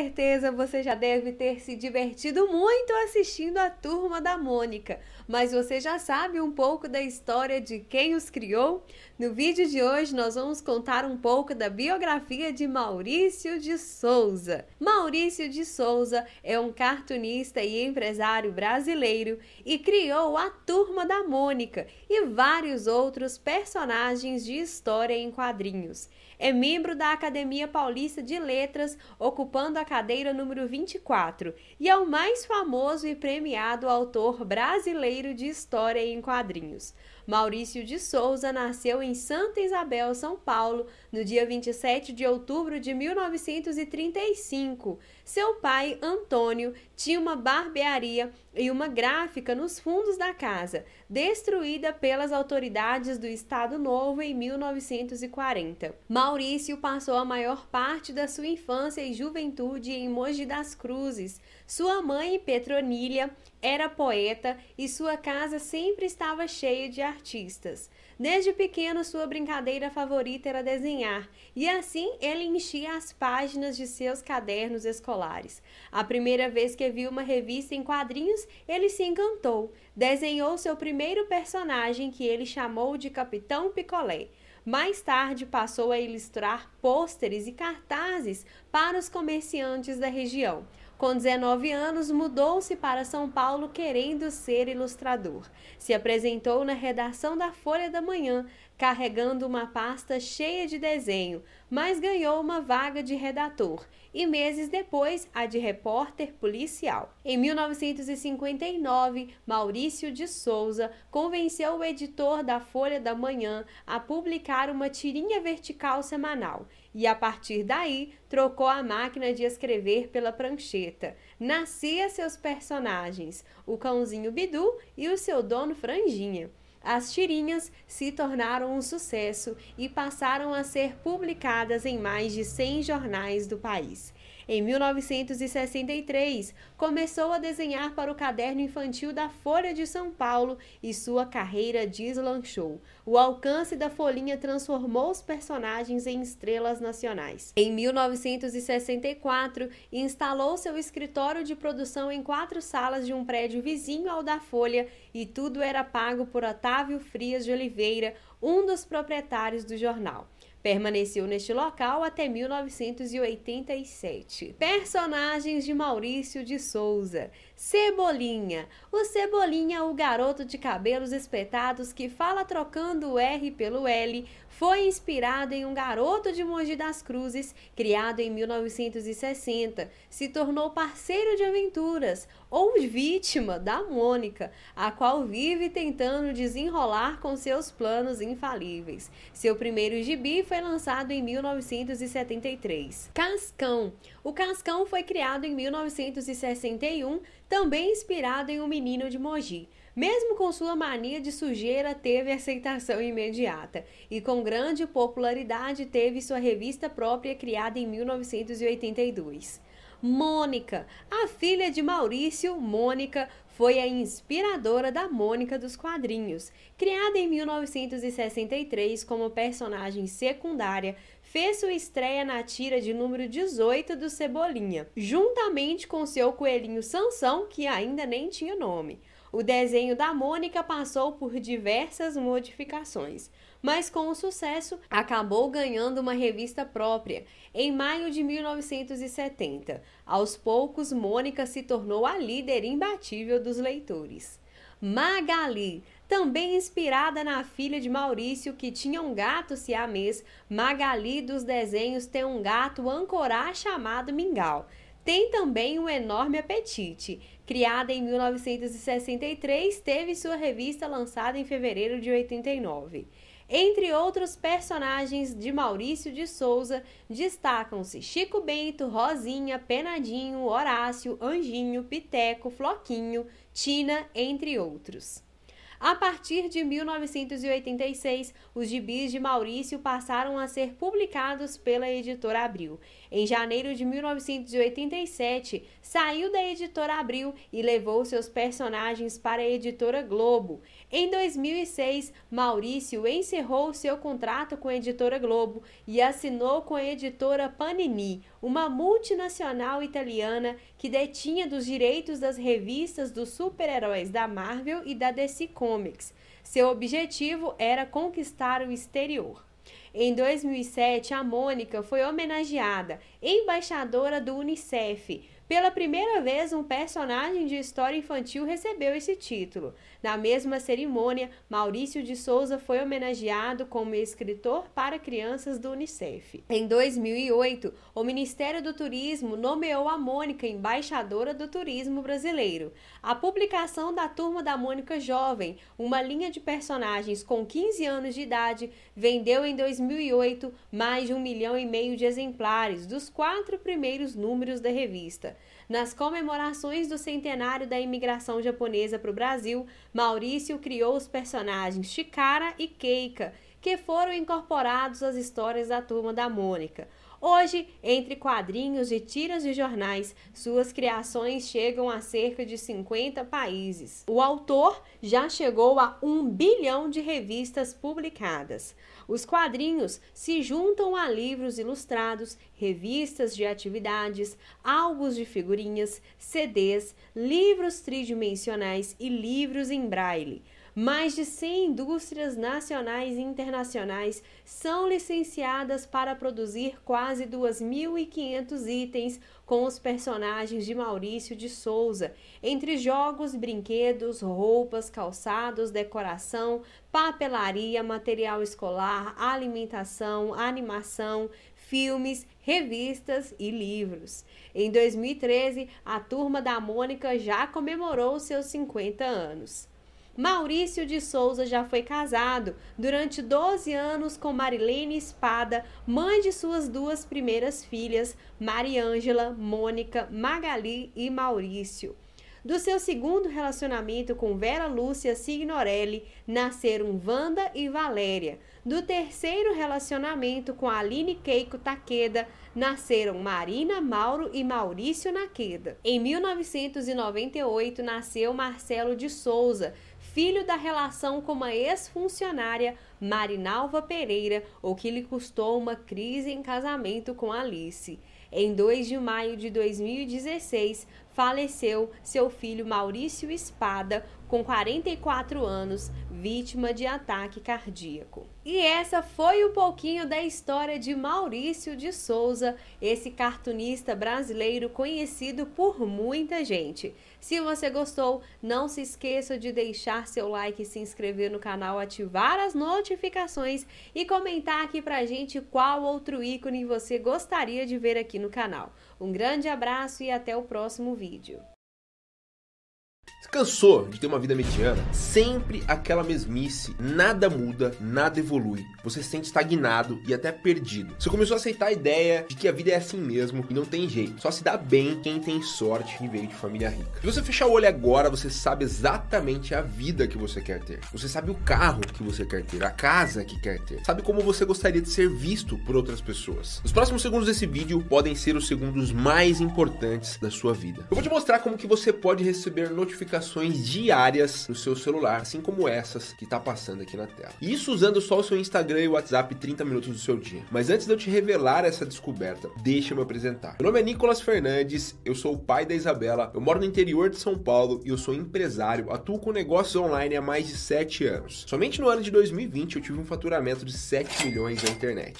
certeza você já deve ter se divertido muito assistindo a Turma da Mônica, mas você já sabe um pouco da história de quem os criou? No vídeo de hoje nós vamos contar um pouco da biografia de Maurício de Souza. Maurício de Souza é um cartunista e empresário brasileiro e criou a Turma da Mônica e vários outros personagens de história em quadrinhos é membro da Academia Paulista de Letras, ocupando a cadeira número 24, e é o mais famoso e premiado autor brasileiro de história em quadrinhos. Maurício de Souza nasceu em Santa Isabel, São Paulo, no dia 27 de outubro de 1935. Seu pai, Antônio, tinha uma barbearia e uma gráfica nos fundos da casa, destruída pelas autoridades do Estado Novo em 1940. Maurício passou a maior parte da sua infância e juventude em Mogi das Cruzes sua mãe, Petronília, era poeta e sua casa sempre estava cheia de artistas. Desde pequeno, sua brincadeira favorita era desenhar, e assim ele enchia as páginas de seus cadernos escolares. A primeira vez que viu uma revista em quadrinhos, ele se encantou. Desenhou seu primeiro personagem, que ele chamou de Capitão Picolé. Mais tarde, passou a ilustrar pôsteres e cartazes para os comerciantes da região. Com 19 anos, mudou-se para São Paulo querendo ser ilustrador. Se apresentou na redação da Folha da Manhã, carregando uma pasta cheia de desenho, mas ganhou uma vaga de redator e meses depois a de repórter policial. Em 1959, Maurício de Souza convenceu o editor da Folha da Manhã a publicar uma tirinha vertical semanal e, a partir daí, trocou a máquina de escrever pela prancheta. Nascia seus personagens, o cãozinho Bidu e o seu dono Franjinha. As tirinhas se tornaram um sucesso e passaram a ser publicadas em mais de 100 jornais do país. Em 1963, começou a desenhar para o caderno infantil da Folha de São Paulo e sua carreira deslanchou. O alcance da folhinha transformou os personagens em estrelas nacionais. Em 1964, instalou seu escritório de produção em quatro salas de um prédio vizinho ao da Folha e tudo era pago por Otávio Otávio Frias de Oliveira, um dos proprietários do jornal. Permaneceu neste local até 1987. Personagens de Maurício de Souza. Cebolinha. O Cebolinha o garoto de cabelos espetados que fala trocando o R pelo L. Foi inspirado em um garoto de Mogi das Cruzes, criado em 1960. Se tornou parceiro de aventuras, ou vítima da Mônica, a qual vive tentando desenrolar com seus planos infalíveis. Seu primeiro gibi foi lançado em 1973. Cascão. O Cascão foi criado em 1961, também inspirado em O um Menino de Mogi. Mesmo com sua mania de sujeira, teve aceitação imediata e, com grande popularidade, teve sua revista própria criada em 1982. Mônica, a filha de Maurício, Mônica foi a inspiradora da Mônica dos quadrinhos. Criada em 1963 como personagem secundária, fez sua estreia na tira de número 18 do Cebolinha, juntamente com seu coelhinho Sansão, que ainda nem tinha nome. O desenho da Mônica passou por diversas modificações mas com o sucesso acabou ganhando uma revista própria em maio de 1970. Aos poucos, Mônica se tornou a líder imbatível dos leitores. Magali, também inspirada na filha de Maurício, que tinha um gato siamês, Magali dos desenhos tem um gato ancorá chamado Mingau. Tem também o um enorme apetite. Criada em 1963, teve sua revista lançada em fevereiro de 89. Entre outros personagens de Maurício de Souza, destacam-se Chico Bento, Rosinha, Penadinho, Horácio, Anjinho, Piteco, Floquinho, Tina, entre outros. A partir de 1986, os gibis de Maurício passaram a ser publicados pela editora Abril. Em janeiro de 1987, saiu da editora Abril e levou seus personagens para a editora Globo. Em 2006, Maurício encerrou seu contrato com a editora Globo e assinou com a editora Panini uma multinacional italiana que detinha dos direitos das revistas dos super-heróis da Marvel e da DC Comics. Seu objetivo era conquistar o exterior. Em 2007, a Mônica foi homenageada, embaixadora do Unicef, pela primeira vez, um personagem de história infantil recebeu esse título. Na mesma cerimônia, Maurício de Souza foi homenageado como escritor para crianças do Unicef. Em 2008, o Ministério do Turismo nomeou a Mônica embaixadora do turismo brasileiro. A publicação da Turma da Mônica Jovem, uma linha de personagens com 15 anos de idade, vendeu em 2008 mais de um milhão e meio de exemplares dos quatro primeiros números da revista. Nas comemorações do centenário da imigração japonesa para o Brasil, Maurício criou os personagens Chikara e Keika, que foram incorporados às histórias da Turma da Mônica. Hoje, entre quadrinhos e tiras de jornais, suas criações chegam a cerca de 50 países. O autor já chegou a um bilhão de revistas publicadas. Os quadrinhos se juntam a livros ilustrados, revistas de atividades, álbuns de figurinhas, CDs, livros tridimensionais e livros em braille. Mais de 100 indústrias nacionais e internacionais são licenciadas para produzir quase 2.500 itens com os personagens de Maurício de Souza, entre jogos, brinquedos, roupas, calçados, decoração, papelaria, material escolar, alimentação, animação, filmes, revistas e livros. Em 2013, a turma da Mônica já comemorou seus 50 anos. Maurício de Souza já foi casado durante 12 anos com Marilene Espada, mãe de suas duas primeiras filhas, Mariângela, Mônica, Magali e Maurício. Do seu segundo relacionamento com Vera Lúcia Signorelli, nasceram Wanda e Valéria. Do terceiro relacionamento com Aline Keiko Takeda, nasceram Marina, Mauro e Maurício Naqueda. Em 1998, nasceu Marcelo de Souza, filho da relação com a ex-funcionária Marinalva Pereira, o que lhe custou uma crise em casamento com Alice. Em 2 de maio de 2016, faleceu seu filho Maurício Espada, com 44 anos, vítima de ataque cardíaco. E essa foi um pouquinho da história de Maurício de Souza, esse cartunista brasileiro conhecido por muita gente. Se você gostou, não se esqueça de deixar seu like, se inscrever no canal, ativar as notificações e comentar aqui pra gente qual outro ícone você gostaria de ver aqui no canal. Um grande abraço e até o próximo vídeo. Você cansou de ter uma vida mediana? Sempre aquela mesmice, nada muda, nada evolui. Você se sente estagnado e até perdido. Você começou a aceitar a ideia de que a vida é assim mesmo e não tem jeito. Só se dá bem quem tem sorte e veio de família rica. Se você fechar o olho agora, você sabe exatamente a vida que você quer ter. Você sabe o carro que você quer ter, a casa que quer ter. Sabe como você gostaria de ser visto por outras pessoas. Os próximos segundos desse vídeo podem ser os segundos mais importantes da sua vida. Eu vou te mostrar como que você pode receber notificações notificações diárias no seu celular, assim como essas que está passando aqui na tela. Isso usando só o seu Instagram e o WhatsApp 30 minutos do seu dia. Mas antes de eu te revelar essa descoberta, deixa-me eu apresentar. Meu nome é Nicolas Fernandes, eu sou o pai da Isabela, eu moro no interior de São Paulo e eu sou empresário, atuo com negócios online há mais de 7 anos. Somente no ano de 2020 eu tive um faturamento de 7 milhões na internet.